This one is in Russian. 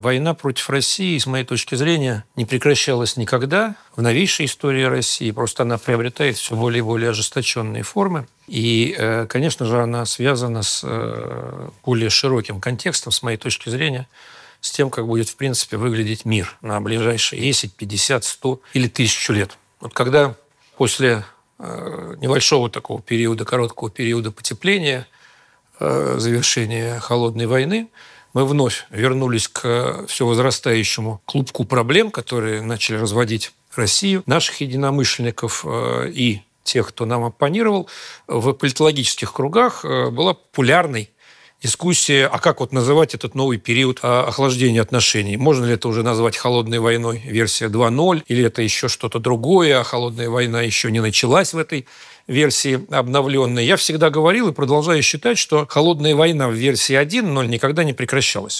Война против России, с моей точки зрения, не прекращалась никогда в новейшей истории России. Просто она приобретает все более и более ожесточенные формы. И, э, конечно же, она связана с э, более широким контекстом, с моей точки зрения, с тем, как будет, в принципе, выглядеть мир на ближайшие 10, 50, 100 или тысячу лет. Вот когда после э, небольшого такого периода, короткого периода потепления, завершения холодной войны, мы вновь вернулись к э, все возрастающему клубку проблем, которые начали разводить Россию, наших единомышленников э, и тех, кто нам оппонировал, в политологических кругах э, была популярной дискуссия, а как вот называть этот новый период а, охлаждения отношений? Можно ли это уже назвать холодной войной, версия 2.0, или это еще что-то другое, а холодная война еще не началась в этой версии обновленной. Я всегда говорил и продолжаю считать, что холодная война в версии 1.0 никогда не прекращалась.